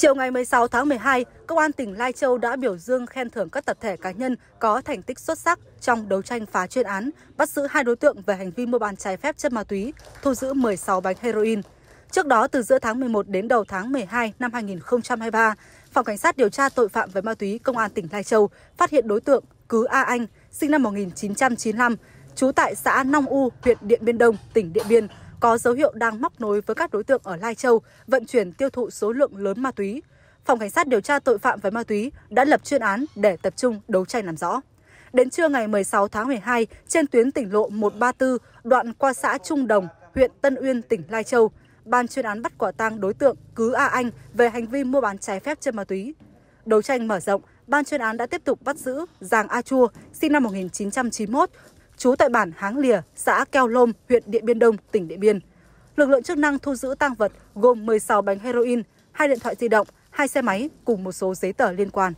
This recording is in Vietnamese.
Chiều ngày 16 tháng 12, Công an tỉnh Lai Châu đã biểu dương khen thưởng các tập thể cá nhân có thành tích xuất sắc trong đấu tranh phá chuyên án, bắt giữ hai đối tượng về hành vi mua bán trái phép chất ma túy, thu giữ 16 bánh heroin. Trước đó, từ giữa tháng 11 đến đầu tháng 12 năm 2023, Phòng Cảnh sát điều tra tội phạm về ma túy Công an tỉnh Lai Châu phát hiện đối tượng Cứ A Anh, sinh năm 1995, trú tại xã Nong U, huyện Điện Biên Đông, tỉnh Điện Biên, có dấu hiệu đang móc nối với các đối tượng ở Lai Châu vận chuyển tiêu thụ số lượng lớn ma túy. Phòng Cảnh sát điều tra tội phạm về ma túy đã lập chuyên án để tập trung đấu tranh làm rõ. Đến trưa ngày 16 tháng 12, trên tuyến tỉnh lộ 134, đoạn qua xã Trung Đồng, huyện Tân Uyên, tỉnh Lai Châu, ban chuyên án bắt quả tang đối tượng Cứ A Anh về hành vi mua bán trái phép chất ma túy. Đấu tranh mở rộng, ban chuyên án đã tiếp tục bắt giữ Giàng A Chua, sinh năm 1991, trú tại bản Háng Lìa, xã Keo Lôm, huyện Điện Biên Đông, tỉnh Điện Biên. Lực lượng chức năng thu giữ tang vật gồm 16 bánh heroin, hai điện thoại di động, hai xe máy cùng một số giấy tờ liên quan.